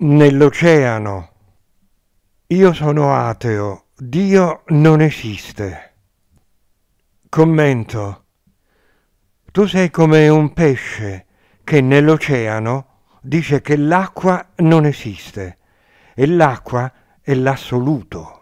nell'oceano. Io sono ateo, Dio non esiste. Commento. Tu sei come un pesce che nell'oceano dice che l'acqua non esiste e l'acqua è l'assoluto.